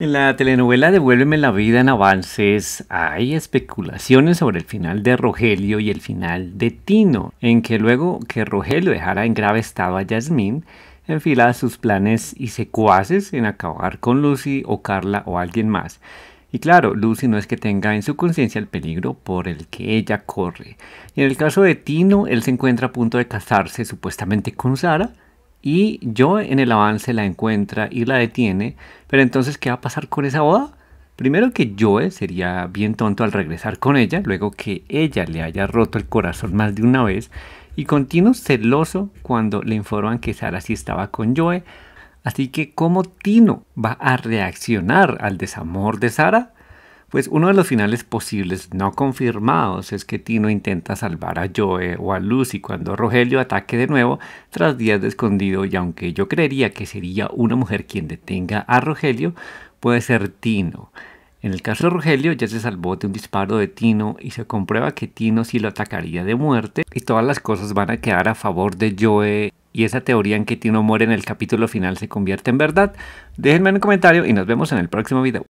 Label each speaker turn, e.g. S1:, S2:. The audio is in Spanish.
S1: En la telenovela Devuélveme la vida en avances hay especulaciones sobre el final de Rogelio y el final de Tino, en que luego que Rogelio dejara en grave estado a Yasmín, enfila sus planes y secuaces en acabar con Lucy o Carla o alguien más. Y claro, Lucy no es que tenga en su conciencia el peligro por el que ella corre. Y en el caso de Tino, él se encuentra a punto de casarse supuestamente con Sara, y Joe en el avance la encuentra y la detiene. Pero entonces, ¿qué va a pasar con esa boda? Primero que Joe sería bien tonto al regresar con ella, luego que ella le haya roto el corazón más de una vez, y continuo celoso cuando le informan que Sara sí estaba con Joe. Así que, ¿cómo Tino va a reaccionar al desamor de Sara? Pues uno de los finales posibles no confirmados es que Tino intenta salvar a Joe o a Lucy cuando Rogelio ataque de nuevo tras días de escondido y aunque yo creería que sería una mujer quien detenga a Rogelio, puede ser Tino. En el caso de Rogelio ya se salvó de un disparo de Tino y se comprueba que Tino sí lo atacaría de muerte y todas las cosas van a quedar a favor de Joe y esa teoría en que Tino muere en el capítulo final se convierte en verdad. Déjenme en un comentario y nos vemos en el próximo video.